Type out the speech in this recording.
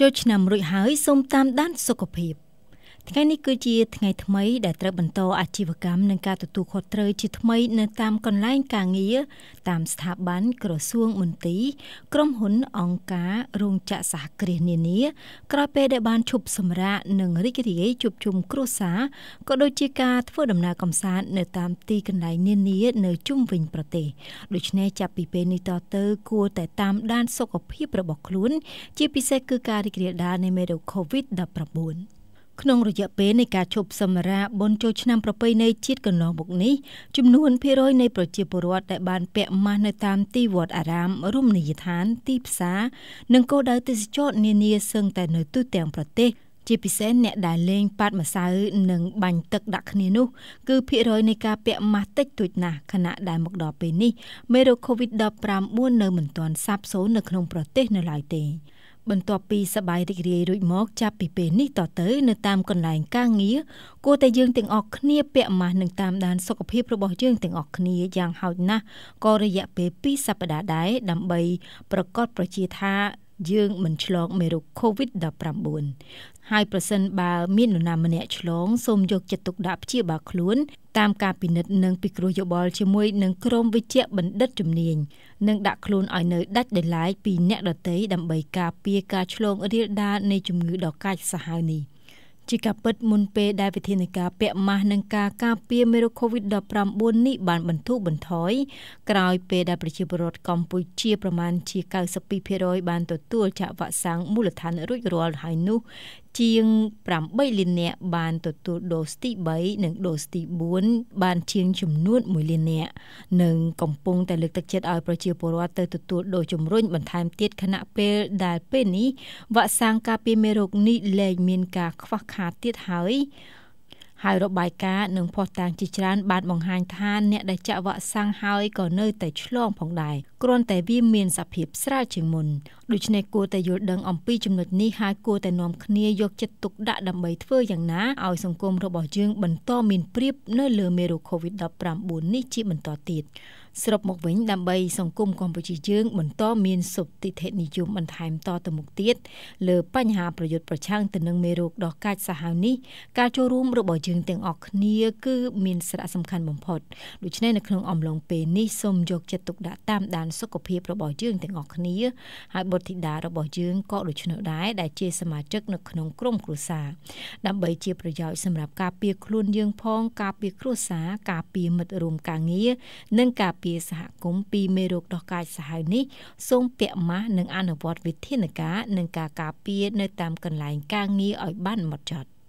ចូលឆ្នាំរួចហើយសូមតាមដានសុខភាព។ថ្ងៃនេះគឺជាថ្ងៃថ្មីដែលត្រូវបន្តអាជីវកម្មនិងការទទួលខុសត្រូវជាថ្មីនៅតាមកន្លែងការងារតាមស្ថាប័នក្រសួងមន្ទីរក្រុមហ៊ុនអង្គការរោងចក្រសហគ្រាសនានាក្រោយពេលដែលបានឈប់សម្រាកនិងរីករាយជួបជុំគ្រួសារក៏ដូចជាការធ្វើដំណើរកម្សាន្តនៅតាមទីកន្លែងនានានៅជុំវិញប្រទេសដូច្នេះចាប់ពីពេលនេះតទៅគួរតែតាមដានសុខភាពរបស់ខ្លួនជាពិសេសគឺការរីករាលដាលនៃមេរោគ COVID-19 ក្នុងរយៈពេលនៃការឈប់សម្រាកបុណ្យចូលឆ្នាំប្រពៃណីជាតិកន្លងមកនេះចំនួនភាគរយនៃប្រជាពលរដ្ឋដែលបានពាក់ម៉ាស់នៅតាមទីវត្តអារាមរមណីយដ្ឋាន ទីផ្សារនិងគោលដៅទេសចរនានាសឹងតែនៅទូទាំងប្រទេស ជាពិសេសអ្នកដែលលេងប៉ាតម្សៅនិងបាញ់ទឹកដាក់គ្នានោះគឺភាគរយនៃការពាក់ម៉ាស់តិចតួចណាស់ខណៈដែលមកដល់ពេលនេះមេរោគ COVID-19 នៅមិនទាន់សាបសូន្យនៅក្នុងប្រទេសនៅឡើយទេ។បន្ទាប់ពីសបាយរីករាយរួចមកចាប់ពីពេលនេះតទៅនៅតាមកន្លែងការងារគួរតែយើងទាំងអស់គ្នាពាក់ម៉ាស់នឹងតាមដានសុខភាពរបស់យើងទាំងអស់គ្នាយ៉ាងហោចណាស់ក៏រយៈពេល2សប្តាហ៍ដែរដើម្បី ប្រកាសប្រជាថាយើងមិនឆ្លងមេរោគ COVID-19 ហើយប្រសិនបើមាននរណាម្នាក់ឆ្លងសូមយកចិត្តទុកដាក់ព្យាបាលខ្លួនតាមការពិនិត្យនិងពិគ្រោះយោបល់ជាមួយនឹងក្រុមវិជ្ជបណ្ឌិតជំនាញនិងដាក់ខ្លួនឲ្យនៅដាច់ដោយឡែកពីអ្នកដទៃដើម្បីការពារការឆ្លងរាលដាលនៃជំងឺដ៏កាចសាហាវនេះជាការពិតមុនពេលដែលវិធានការពាក់ម៉ាស់និងការការពារមេរោគ COVID-19 នេះបានបន្ធូរបន្ថយក្រោយពេលដែលប្រជាពលរដ្ឋកម្ពុជាប្រមាណជា92%បានទទួលចាក់វ៉ាក់សាំងមូលដ្ឋានរួចរាល់ហើយនោះជាង8លាននាក់បានទទួលដូសទី3និងដូសទី4បានជាងចំនួន1លាននាក់និងកំពុងតែលើកទឹកចិត្តឲ្យប្រជាពលរដ្ឋទៅទទួលដូសជំរុញបន្ថែមទៀតខណៈពេលដែលពេលនេះវ៉ាក់សាំងការពារមេរោគនេះលែងមានការខ្វះខាតទៀតហើយ ហើយរបាយការណ៍និងភស្តុតាងជាច្រើនបានបង្ហាញថាអ្នកដែលចាក់វ៉ាក់សាំងហើយក៏នៅតែឆ្លងផងដែរគ្រាន់តែវាមានសភាពស្រាលជាងមុនដូច្នេះគួរតែយល់ដឹងអំពីចំណុចនេះហើយគួរតែនាំគ្នាយកចិត្តទុកដាក់ដើម្បីធ្វើយ៉ាងណាឲ្យសង្គមរបស់យើងបន្តមានព្រៀបនៅលើមេរោគ COVID-19 នេះជាបន្តទៀតសរុបមកវិញដើម្បីសង្គមកម្ពុជាយើងបន្តមានសុទ្ធិធិនិយមបន្ថែមតទៅមុខទៀតលើបញ្ហាប្រយុទ្ធប្រឆាំងទៅនឹងមេរោគដ៏កាចសាហាវនេះការចូលរួមរបស់យើងទាំងអស់គ្នាគឺមានសារៈសំខាន់បំផុតដូច្នេះនៅក្នុងអំឡុងពេលនេះសូមយកចិត្តទុកដាក់តាមដានសុខភាពរបស់យើងទាំងអស់គ្នាហើយបតធីតារបស់យើងក៏ដូច្នោះដែរដែលជាសមាជិកនៅក្នុងក្រុមគ្រួសារដើម្បីជាប្រយោជន៍សម្រាប់ការពារខ្លួនយើងផងការពារគ្រួសារការពារមិត្តរួមការងារនិងការពារសហគមន៍ពីមេរោគដុះកាចសាហាវនេះសូមពាក់ម៉ាស់និង អនុវត្ត វិធានការនិងការការពារនៅតាមកន្លែងការងារឲ្យបានម៉ត់ចត់។